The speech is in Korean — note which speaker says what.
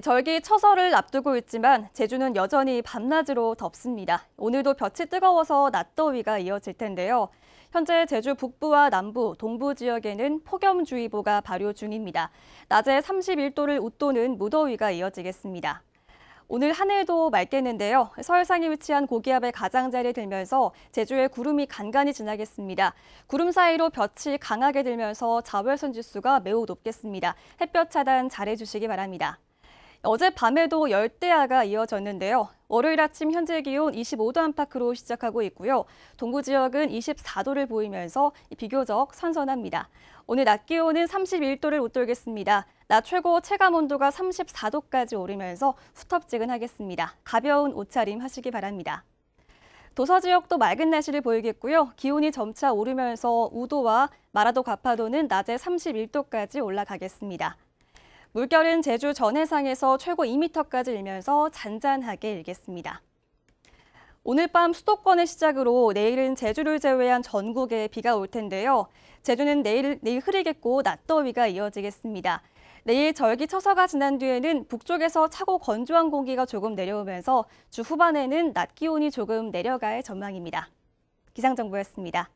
Speaker 1: 절기 처서를 앞두고 있지만 제주는 여전히 밤낮으로 덥습니다. 오늘도 볕이 뜨거워서 낮더위가 이어질 텐데요. 현재 제주 북부와 남부, 동부 지역에는 폭염주의보가 발효 중입니다. 낮에 31도를 웃도는 무더위가 이어지겠습니다. 오늘 하늘도 맑겠는데요. 서해상에 위치한 고기압의 가장자리 들면서 제주에 구름이 간간히 지나겠습니다. 구름 사이로 볕이 강하게 들면서 자외선 지수가 매우 높겠습니다. 햇볕 차단 잘해주시기 바랍니다. 어젯밤에도 열대야가 이어졌는데요. 월요일 아침 현재 기온 25도 안팎으로 시작하고 있고요. 동부 지역은 24도를 보이면서 비교적 선선합니다. 오늘 낮 기온은 31도를 웃돌겠습니다. 낮 최고 체감 온도가 34도까지 오르면서 후텁지근하겠습니다. 가벼운 옷차림 하시기 바랍니다. 도서 지역도 맑은 날씨를 보이겠고요. 기온이 점차 오르면서 우도와 마라도 가파도는 낮에 31도까지 올라가겠습니다. 물결은 제주 전해상에서 최고 2m까지 일면서 잔잔하게 일겠습니다. 오늘 밤 수도권을 시작으로 내일은 제주를 제외한 전국에 비가 올 텐데요. 제주는 내일, 내일 흐리겠고 낮더위가 이어지겠습니다. 내일 절기 처서가 지난 뒤에는 북쪽에서 차고 건조한 공기가 조금 내려오면서 주 후반에는 낮 기온이 조금 내려갈 전망입니다. 기상정보였습니다.